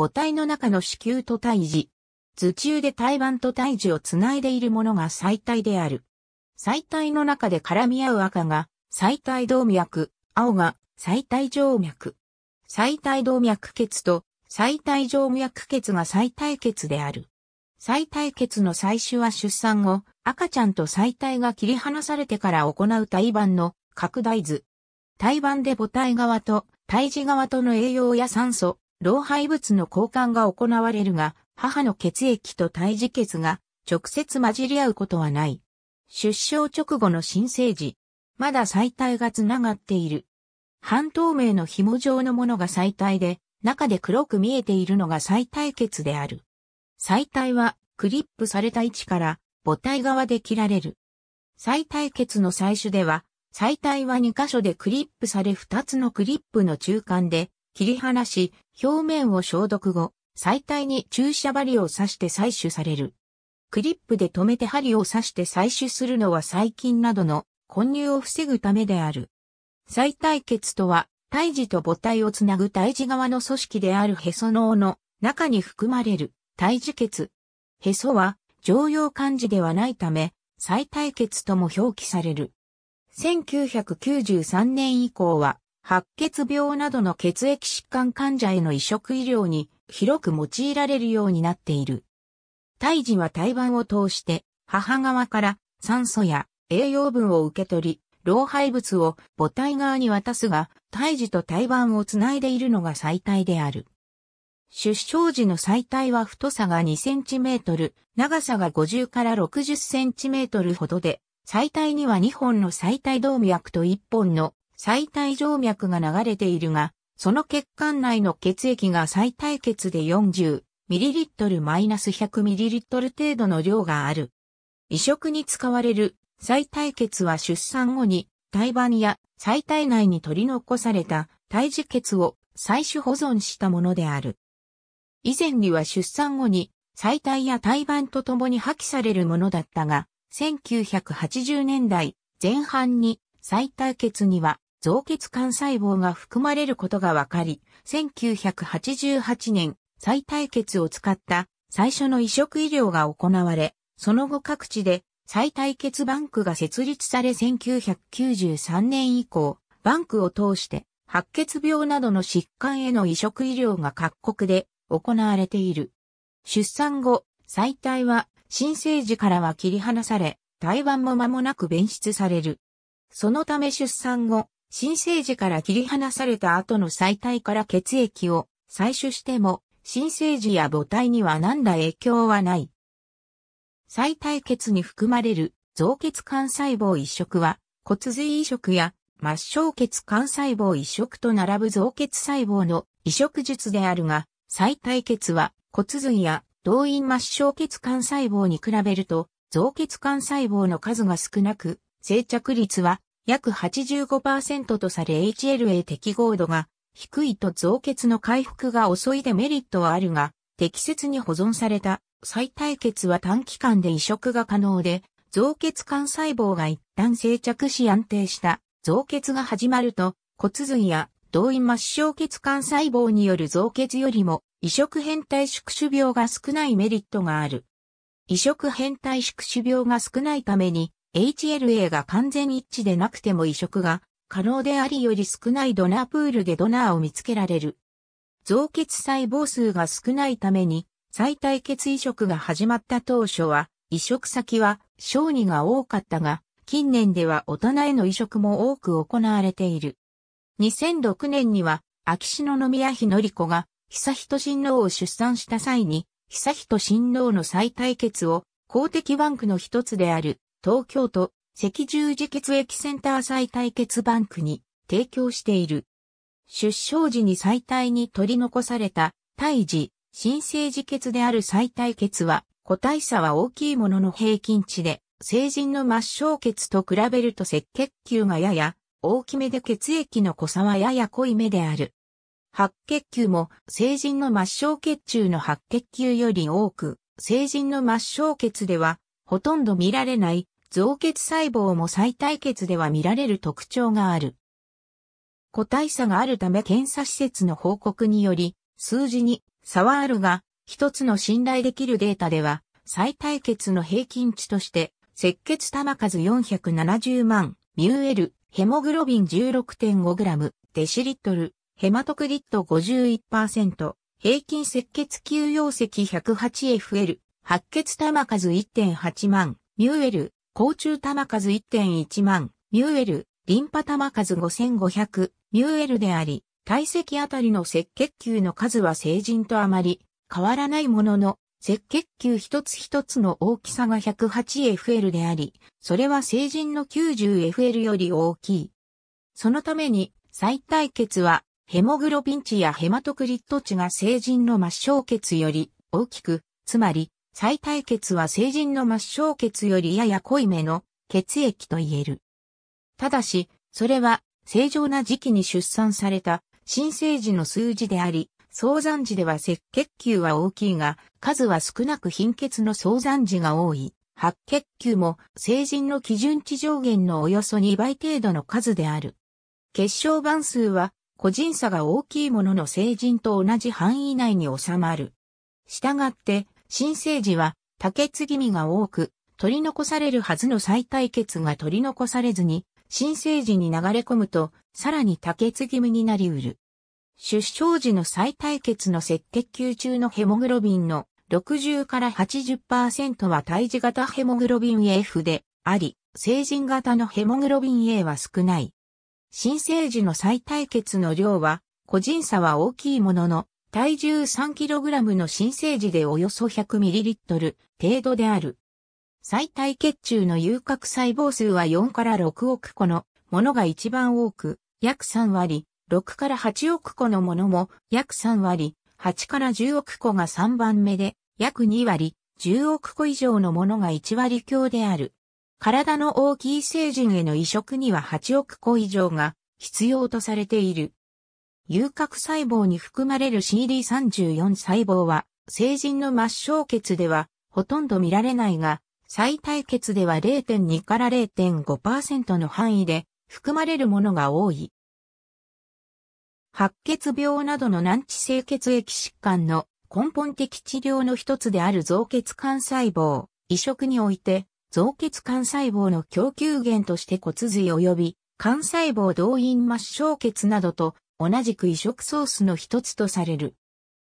母体の中の子宮と胎児。頭中で胎盤と胎児をつないでいるものが最体である。最体の中で絡み合う赤が、最体動脈、青が、最体静脈。最体動脈血と、最体静脈血が最体血である。最体血の最終は出産後、赤ちゃんと最体が切り離されてから行う胎盤の拡大図。胎盤で母体側と胎児側との栄養や酸素、老廃物の交換が行われるが、母の血液と胎児血が直接混じり合うことはない。出生直後の新生児。まだ細体が繋がっている。半透明の紐状のものが細体で、中で黒く見えているのが細体血である。細体はクリップされた位置から母体側で切られる。細体血の採取では、細体は2箇所でクリップされ2つのクリップの中間で切り離し、表面を消毒後、最大に注射針を刺して採取される。クリップで止めて針を刺して採取するのは細菌などの混入を防ぐためである。最体血とは、胎児と母体をつなぐ胎児側の組織であるへその緒の中に含まれる胎児血。へそは常用漢字ではないため、最体血とも表記される。1993年以降は白血病などの血液疾患患者への移植医療に広く用いられるようになっている。胎児は胎盤を通して母側から酸素や栄養分を受け取り、老廃物を母体側に渡すが、胎児と胎盤をつないでいるのが最体である。出生時の最体は太さが2センチメートル、長さが50から60センチメートルほどで、最体には2本の最体動脈と1本の最大静脈が流れているが、その血管内の血液が最大血で 40ml-100ml 程度の量がある。移植に使われる最大血は出産後に胎盤や最大内に取り残された胎児血を採取保存したものである。以前には出産後に最大や胎盤と共に破棄されるものだったが、1980年代前半に最大血には造血幹細胞が含まれることが分かり、1988年、再対血を使った最初の移植医療が行われ、その後各地で再対血バンクが設立され1993年以降、バンクを通して白血病などの疾患への移植医療が各国で行われている。出産後、再体は新生児からは切り離され、台湾も間もなく弁出される。そのため出産後、新生児から切り離された後の細体から血液を採取しても、新生児や母体には何ら影響はない。細体血に含まれる造血幹細胞移植は骨髄移植や末梢血幹細胞移植と並ぶ増血細胞の移植術であるが、細体血は骨髄や動員末梢血幹細胞に比べると増血幹細胞の数が少なく、生着率は約85%とされ HLA 適合度が低いと造血の回復が遅いデメリットはあるが、適切に保存された再対血は短期間で移植が可能で、造血幹細胞が一旦生着し安定した造血が始まると骨髄や動員末梢血管細胞による造血よりも移植変態宿主病が少ないメリットがある。移植変態宿主病が少ないために HLA が完全一致でなくても移植が可能でありより少ないドナープールでドナーを見つけられる。増血細胞数が少ないために、再対血移植が始まった当初は、移植先は小児が多かったが、近年では大人への移植も多く行われている。2006年には、秋篠宮妃のり子が、久人親王を出産した際に、久人親王の再対決を、公的バンクの一つである東京都赤十字血液センター再体血バンクに提供している。出生時に最体に取り残された胎児、新生児血である再体血は個体差は大きいものの平均値で成人の末梢血と比べると赤血球がやや大きめで血液の濃さはやや濃いめである。白血球も成人の末梢血中の白血球より多く、成人の末梢血ではほとんど見られない造血細胞も再対血では見られる特徴がある。個体差があるため検査施設の報告により、数字に差はあるが、一つの信頼できるデータでは、再対血の平均値として、赤血玉数470万、ミューエル、ヘモグロビン 16.5g、デシリットル、ヘマトクリット51%、平均赤血球容積 108FL、白血玉数1.8万、ミューエル、甲虫玉数1.1万、ミューエル、リンパ玉数5500、ミューエルであり、体積あたりの赤血球の数は成人とあまり変わらないものの、赤血球一つ一つの大きさが 108FL であり、それは成人の 90FL より大きい。そのために、最大血は、ヘモグロビン値やヘマトクリット値が成人の末梢血より大きく、つまり、最大血は成人の末梢血よりやや濃いめの血液と言える。ただし、それは正常な時期に出産された新生児の数字であり、早産時では赤血球は大きいが、数は少なく貧血の早産時が多い。白血球も成人の基準値上限のおよそ2倍程度の数である。血小板数は個人差が大きいものの成人と同じ範囲内に収まる。したがって、新生児は多血気味が多く、取り残されるはずの再対血が取り残されずに、新生児に流れ込むと、さらに多血気味になりうる。出生時の再対血の赤血球中のヘモグロビンの60から80%は胎児型ヘモグロビン AF であり、成人型のヘモグロビン A は少ない。新生児の再対血の量は、個人差は大きいものの、体重 3kg の新生児でおよそ 100ml 程度である。最大血中の遊郭細胞数は4から6億個のものが一番多く、約3割、6から8億個のものも約3割、8から10億個が3番目で、約2割、10億個以上のものが1割強である。体の大きい成人への移植には8億個以上が必要とされている。遊核細胞に含まれる CD34 細胞は、成人の末梢血ではほとんど見られないが、再大血では0.2から0.5%の範囲で含まれるものが多い。白血病などの難治性血液疾患の根本的治療の一つである増血幹細胞、移植において、増血幹細胞の供給源として骨髄及び、幹細胞動員末梢血などと同じく移植ソースの一つとされる。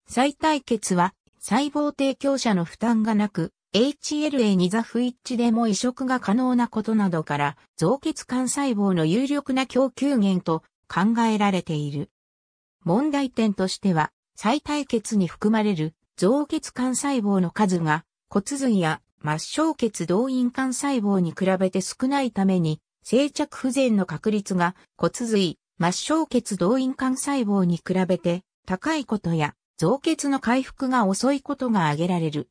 再対決は、細胞提供者の負担がなく、HLA2 ザフイッチでも移植が可能なことなどから、造血幹細胞の有力な供給源と考えられている。問題点としては、再対決に含まれる造血幹細胞の数が骨髄や末梢血動員幹細胞に比べて少ないために、生着不全の確率が骨髄、末梢血動員幹細胞に比べて高いことや造血の回復が遅いことが挙げられる。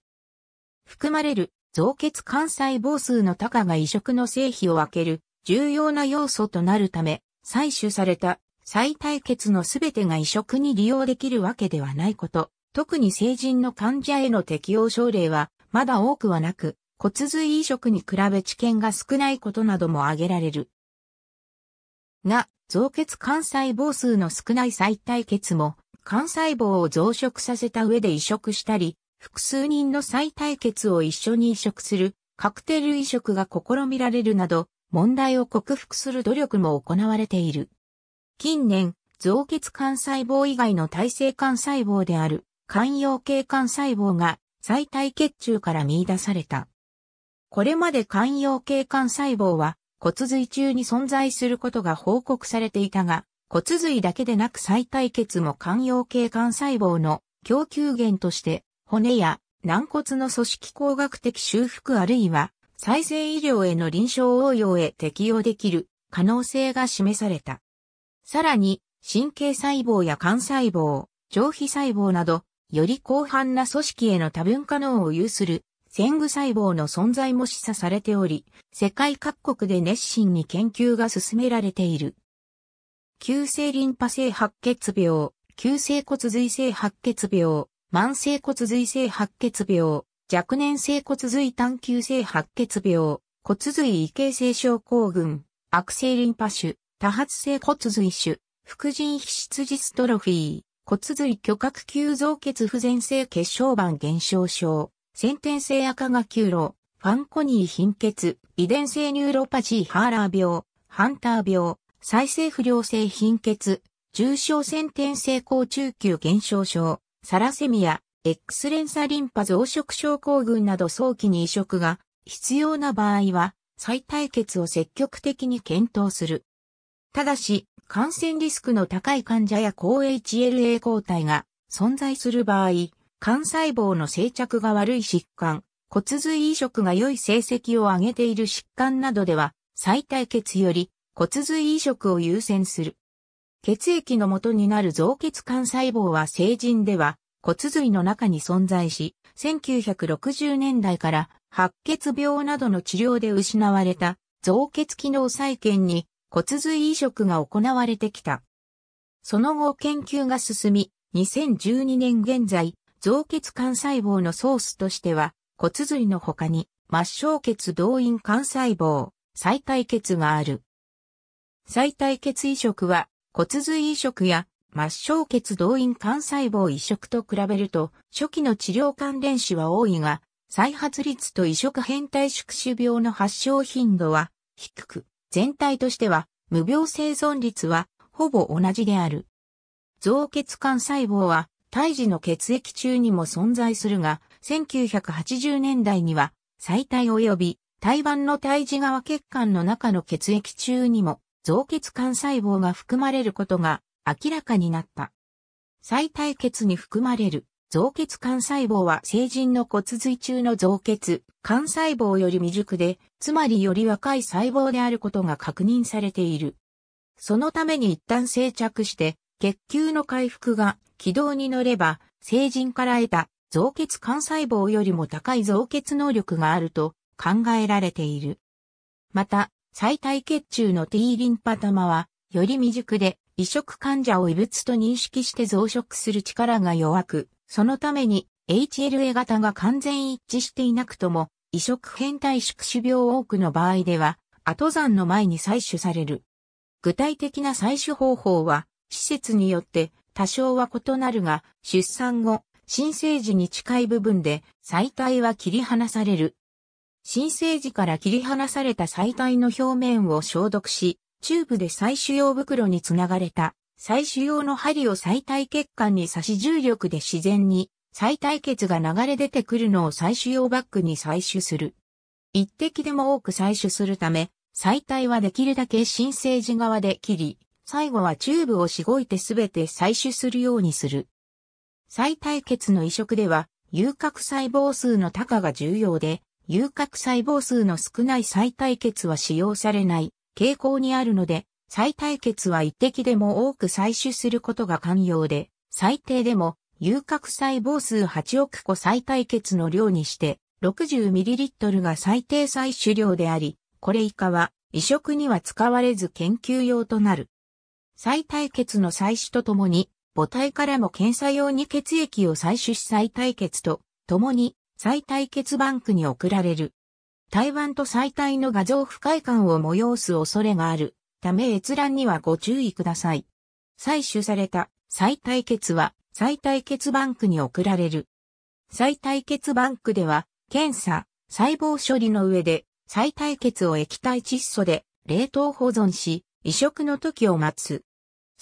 含まれる造血幹細胞数の高が移植の成否を分ける重要な要素となるため、採取された再対血のすべてが移植に利用できるわけではないこと、特に成人の患者への適用症例はまだ多くはなく、骨髄移植に比べ知見が少ないことなども挙げられる。が、造血幹細胞数の少ない再体血も、幹細胞を増殖させた上で移植したり、複数人の再体血を一緒に移植する、カクテル移植が試みられるなど、問題を克服する努力も行われている。近年、造血幹細胞以外の体制幹細胞である、肝陽系幹細胞が、再体血中から見出された。これまで肝陽系幹細胞は、骨髄中に存在することが報告されていたが、骨髄だけでなく再対決も肝陽系幹細胞の供給源として、骨や軟骨の組織工学的修復あるいは再生医療への臨床応用へ適用できる可能性が示された。さらに、神経細胞や肝細胞、上皮細胞など、より広範な組織への多分可能を有する戦具細胞の存在も示唆されており、世界各国で熱心に研究が進められている。急性リンパ性白血病、急性骨髄性白血病、慢性骨髄性白血病、若年性骨髄単球性白血病、骨髄異形成症候群、悪性リンパ腫、多発性骨髄腫、副腎皮質ジストロフィー、骨髄巨角球増血不全性血小板減少症、先天性赤が急路、ファンコニー貧血、遺伝性ニューロパジーハーラー病、ハンター病、再生不良性貧血、重症先天性高中級減少症、サラセミア、X 連鎖リンパ増殖症候群など早期に移植が必要な場合は、再対決を積極的に検討する。ただし、感染リスクの高い患者や高 HLA 抗体が存在する場合、幹細胞の生着が悪い疾患、骨髄移植が良い成績を上げている疾患などでは、最大血より骨髄移植を優先する。血液の元になる造血幹細胞は成人では骨髄の中に存在し、1960年代から白血病などの治療で失われた造血機能再建に骨髄移植が行われてきた。その後研究が進み、2012年現在、造血幹細胞のソースとしては、骨髄の他に、末梢血動員幹細胞、再体血がある。再体血移植は、骨髄移植や末梢血動員幹細胞移植と比べると、初期の治療関連死は多いが、再発率と移植変態宿主病の発症頻度は低く、全体としては無病生存率はほぼ同じである。造血幹細胞は胎児の血液中にも存在するが、1980年代には、細体及び胎盤の胎児側血管の中の血液中にも、増血幹細胞が含まれることが明らかになった。細体血に含まれる増血幹細胞は成人の骨髄中の増血幹細胞より未熟で、つまりより若い細胞であることが確認されている。そのために一旦生着して、血球の回復が軌道に乗れば、成人から得た造血幹細胞よりも高い造血能力があると考えられている。また、最大血中の T リンパ玉は、より未熟で、移植患者を異物と認識して増殖する力が弱く、そのために HLA 型が完全一致していなくとも、移植変態縮主病多くの場合では、後山の前に採取される。具体的な採取方法は、施設によって多少は異なるが、出産後、新生児に近い部分で、細体は切り離される。新生児から切り離された細体の表面を消毒し、チューブで採取用袋につながれた、採取用の針を細体血管に差し重力で自然に、細体血が流れ出てくるのを採取用バッグに採取する。一滴でも多く採取するため、細体はできるだけ新生児側で切り、最後はチューブをしごいてすべて採取するようにする。再対決の移植では、有核細胞数の高が重要で、有核細胞数の少ない再対決は使用されない傾向にあるので、再対決は一滴でも多く採取することが肝要で、最低でも有核細胞数8億個再対決の量にして 60ml が最低採取量であり、これ以下は移植には使われず研究用となる。再対決の採取とともに、母体からも検査用に血液を採取し再対決と、ともに再対決バンクに送られる。台腕と再体の画像不快感を催す恐れがある。ため閲覧にはご注意ください。採取された再対決は再対決バンクに送られる。再対決バンクでは、検査、細胞処理の上で、再対決を液体窒素で冷凍保存し、移植の時を待つ。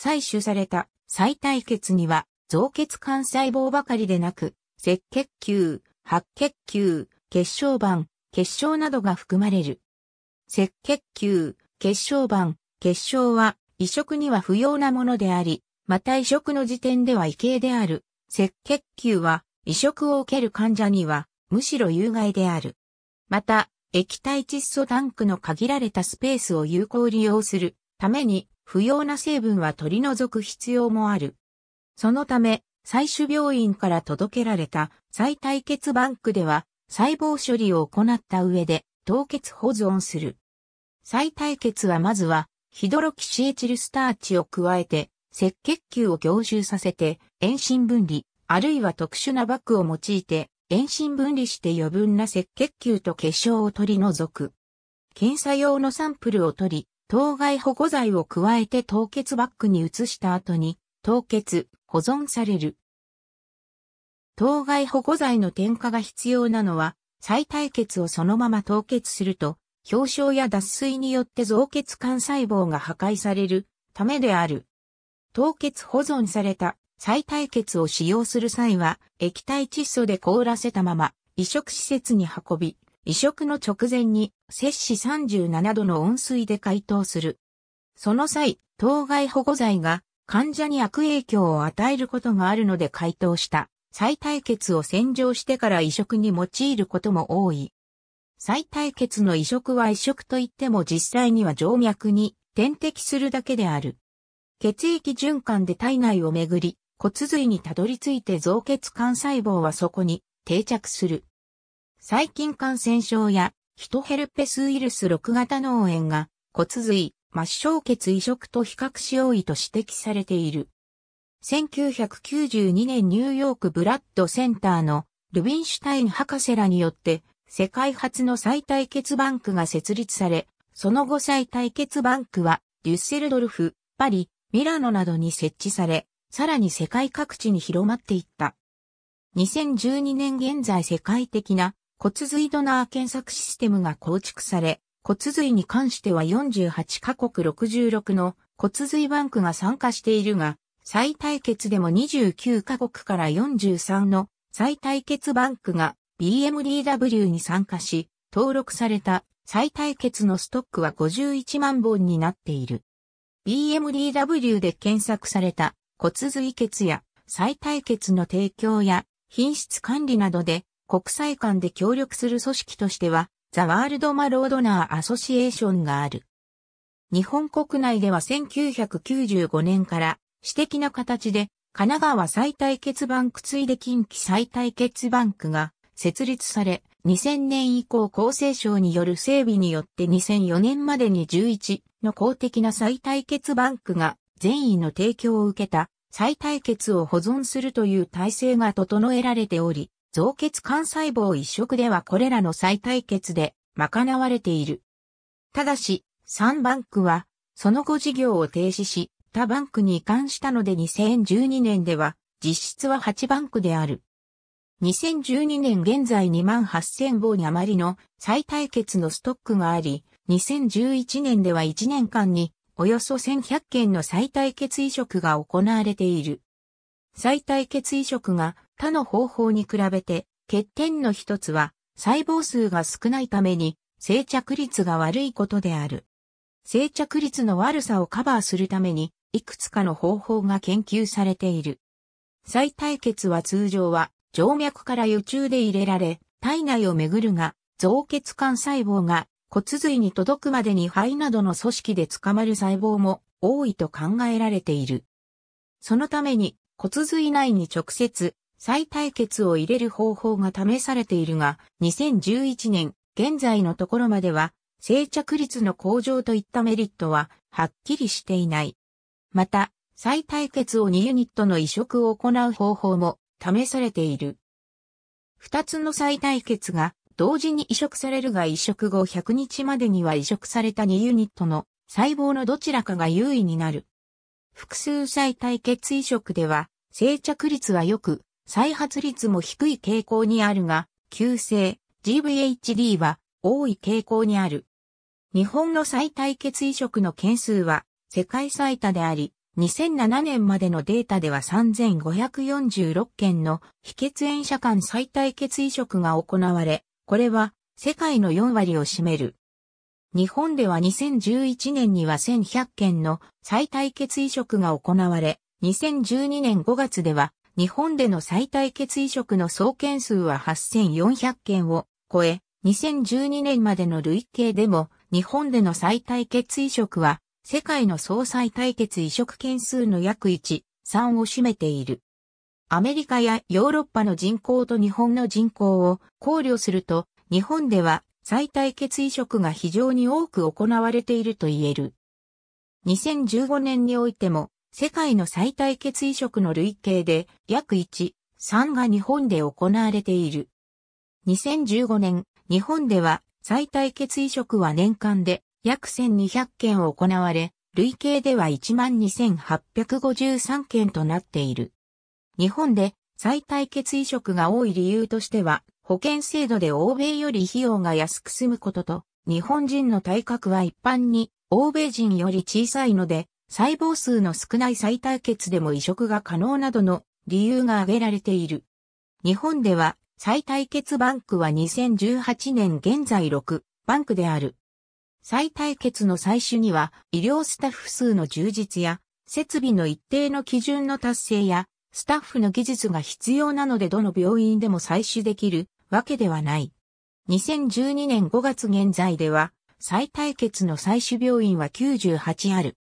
採取された再対血には、造血幹細胞ばかりでなく、赤血球、白血球、血小板、血小などが含まれる。赤血球、血小板、血小は移植には不要なものであり、また移植の時点では異形である。赤血球は移植を受ける患者にはむしろ有害である。また、液体窒素タンクの限られたスペースを有効利用するために不要な成分は取り除く必要もある。そのため、採取病院から届けられた再対決バンクでは細胞処理を行った上で凍結保存する。再対決はまずはヒドロキシエチルスターチを加えて赤血球を凝集させて遠心分離、あるいは特殊なバッグを用いて遠心分離して余分な赤血球と結晶を取り除く。検査用のサンプルを取り、当該保護剤を加えて凍結バッグに移した後に凍結、保存される。当該保護剤の添加が必要なのは、再対血をそのまま凍結すると、氷彰や脱水によって造血幹細胞が破壊されるためである。凍結保存された再対血を使用する際は、液体窒素で凍らせたまま移植施設に運び、移植の直前に摂氏37度の温水で解凍する。その際、当該保護剤が患者に悪影響を与えることがあるので解凍した再対血を洗浄してから移植に用いることも多い。再対血の移植は移植といっても実際には静脈に点滴するだけである。血液循環で体内をめぐり、骨髄にたどり着いて増血幹細胞はそこに定着する。細菌感染症や、ヒトヘルペスウイルス6型脳炎が、骨髄、末梢血移植と比較し多いと指摘されている。1992年ニューヨークブラッドセンターのルビンシュタイン博士らによって、世界初の再対血バンクが設立され、その後再対血バンクは、デュッセルドルフ、パリ、ミラノなどに設置され、さらに世界各地に広まっていった。2012年現在世界的な骨髄ドナー検索システムが構築され、骨髄に関しては48カ国66の骨髄バンクが参加しているが、再対決でも29カ国から43の再対決バンクが BMDW に参加し、登録された再対決のストックは51万本になっている。BMDW で検索された骨髄血や再対決の提供や品質管理などで国際間で協力する組織としては、ザ・ワールド・マロードナー・アソシエーションがある。日本国内では1995年から、私的な形で、神奈川再対決バンクついで近畿再対決バンクが設立され、2000年以降厚生省による整備によって2004年までに11の公的な再対決バンクが善意の提供を受けた再対決を保存するという体制が整えられており、造血幹細胞移植ではこれらの再対決で賄われている。ただし、3バンクは、その後事業を停止し、他バンクに移管したので2012年では、実質は8バンクである。2012年現在2万8000本余りの再対決のストックがあり、2011年では1年間におよそ1100件の再対決移植が行われている。再対決移植が他の方法に比べて、欠点の一つは、細胞数が少ないために、生着率が悪いことである。生着率の悪さをカバーするために、いくつかの方法が研究されている。再対決は通常は、静脈から予中で入れられ、体内を巡るが、造血管細胞が骨髄に届くまでに肺などの組織で捕まる細胞も多いと考えられている。そのために骨髄内に直接再対決を入れる方法が試されているが、2011年、現在のところまでは、生着率の向上といったメリットは、はっきりしていない。また、再対決を2ユニットの移植を行う方法も、試されている。2つの再対決が、同時に移植されるが移植後100日までには移植された2ユニットの細胞のどちらかが優位になる。複数再対決移植では、生着率はよく再発率も低い傾向にあるが、急性 GVHD は多い傾向にある。日本の再対血移植の件数は世界最多であり、2007年までのデータでは3546件の非血縁者間再対血移植が行われ、これは世界の4割を占める。日本では2011年には1100件の再対血移植が行われ、2012年5月では日本での再対決移植の総件数は8400件を超え、2012年までの累計でも、日本での再対決移植は、世界の総再対決移植件数の約1、3を占めている。アメリカやヨーロッパの人口と日本の人口を考慮すると、日本では再対決移植が非常に多く行われていると言える。2015年においても世界の最大血移植の累計で約1、3が日本で行われている。2015年、日本では最大血移植は年間で約1200件行われ、累計では12,853件となっている。日本で最大血移植が多い理由としては、保険制度で欧米より費用が安く済むことと、日本人の体格は一般に欧米人より小さいので、細胞数の少ない再対血でも移植が可能などの理由が挙げられている。日本では、再対決バンクは2018年現在6バンクである。再対決の採取には医療スタッフ数の充実や設備の一定の基準の達成やスタッフの技術が必要なのでどの病院でも採取できるわけではない。2012年5月現在では再対決の採取病院は98ある。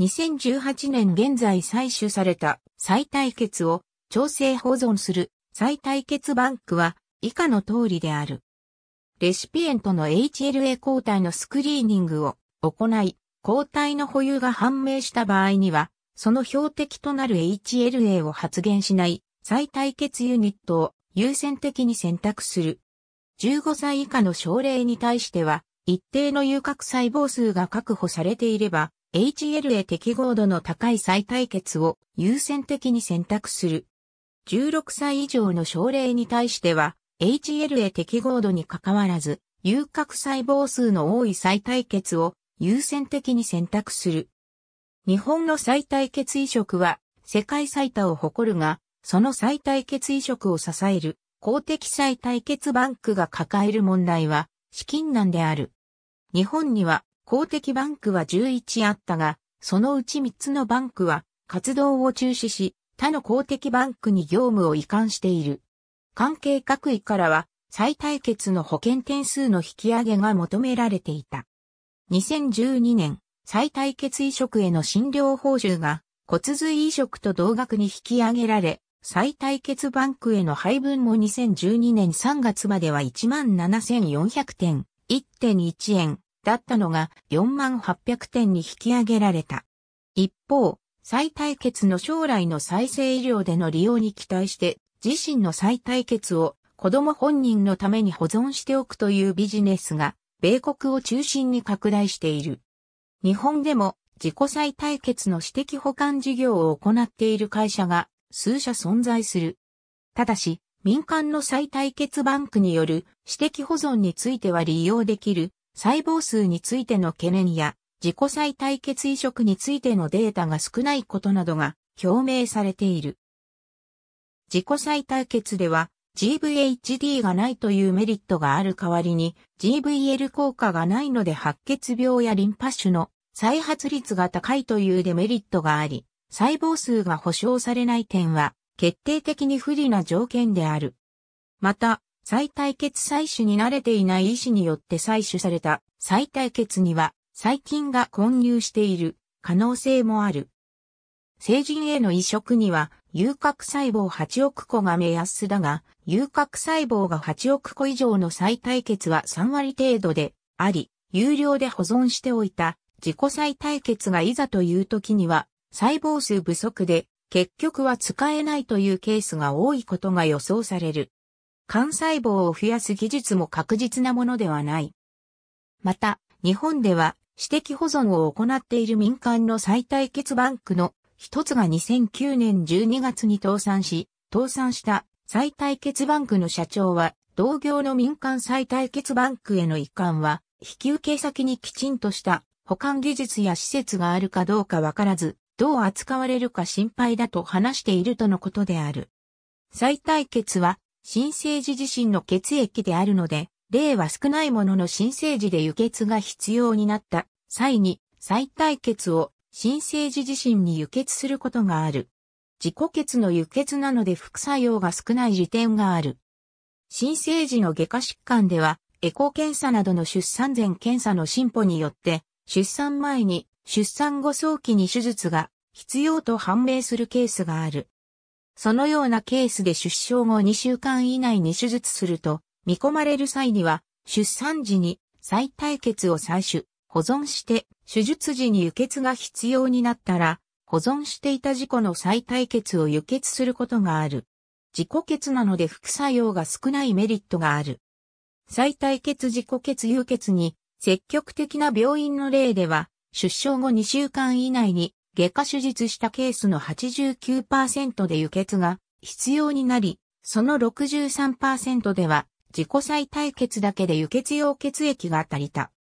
2018年現在採取された再対決を調整保存する再対決バンクは以下の通りである。レシピエントの HLA 抗体のスクリーニングを行い、抗体の保有が判明した場合には、その標的となる HLA を発現しない再対決ユニットを優先的に選択する。15歳以下の症例に対しては、一定の有核細胞数が確保されていれば、HLA 適合度の高い再対決を優先的に選択する。16歳以上の症例に対しては、HLA 適合度に関わらず、有核細胞数の多い再対決を優先的に選択する。日本の再対決移植は世界最多を誇るが、その再対決移植を支える公的再対決バンクが抱える問題は資金難である。日本には公的バンクは11あったが、そのうち3つのバンクは活動を中止し、他の公的バンクに業務を移管している。関係各位からは、再対決の保険点数の引き上げが求められていた。2012年、再対決移植への診療報酬が骨髄移植と同額に引き上げられ、再対決バンクへの配分も2012年3月までは17,400点、1.1円、だったのが4万800点に引き上げられた。一方、再対決の将来の再生医療での利用に期待して、自身の再対決を子供本人のために保存しておくというビジネスが、米国を中心に拡大している。日本でも自己再対決の私的保管事業を行っている会社が数社存在する。ただし、民間の再対決バンクによる私的保存については利用できる細胞数についての懸念や自己細対血移植についてのデータが少ないことなどが表明されている。自己細対血では GVHD がないというメリットがある代わりに GVL 効果がないので白血病やリンパ腫の再発率が高いというデメリットがあり、細胞数が保障されない点は決定的に不利な条件である。また、再対決採取に慣れていない医師によって採取された再対決には細菌が混入している可能性もある。成人への移植には、遊郭細胞8億個が目安だが、遊郭細胞が8億個以上の再対決は3割程度であり、有料で保存しておいた自己再対決がいざという時には、細胞数不足で結局は使えないというケースが多いことが予想される。幹細胞を増やす技術も確実なものではない。また、日本では、私的保存を行っている民間の再対決バンクの一つが2009年12月に倒産し、倒産した再対決バンクの社長は、同業の民間再対決バンクへの移管は、引き受け先にきちんとした保管技術や施設があるかどうかわからず、どう扱われるか心配だと話しているとのことである。再対決は新生児自身の血液であるので、例は少ないものの新生児で輸血が必要になった際に、再対血を新生児自身に輸血することがある。自己血の輸血なので副作用が少ない時点がある。新生児の外科疾患では、エコ検査などの出産前検査の進歩によって、出産前に出産後早期に手術が必要と判明するケースがある。そのようなケースで出生後2週間以内に手術すると、見込まれる際には、出産時に再対血を採取、保存して、手術時に輸血が必要になったら、保存していた事故の再対血を輸血することがある。自己血なので副作用が少ないメリットがある。再対血自己血輸血に積極的な病院の例では、出生後2週間以内に外科手術したケースの89%で輸血が必要になり、その63%では自己再対決だけで輸血用血液が足りた。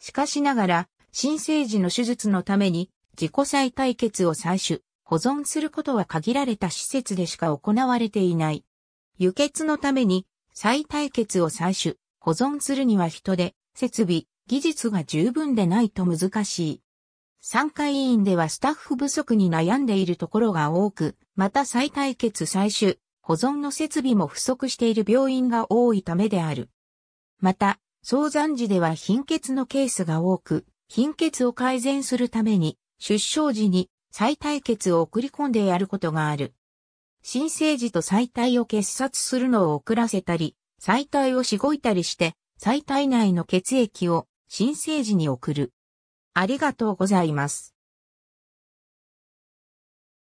しかしながら、新生児の手術のために自己再対決を採取、保存することは限られた施設でしか行われていない。輸血のために再対決を採取、保存するには人で、設備、技術が十分でないと難しい。参加委員ではスタッフ不足に悩んでいるところが多く、また再対決採取、保存の設備も不足している病院が多いためである。また、早産時では貧血のケースが多く、貧血を改善するために、出生時に再対血を送り込んでやることがある。新生児と再体を結殺するのを遅らせたり、再体をしごいたりして、再体内の血液を新生児に送る。ありがとうございます。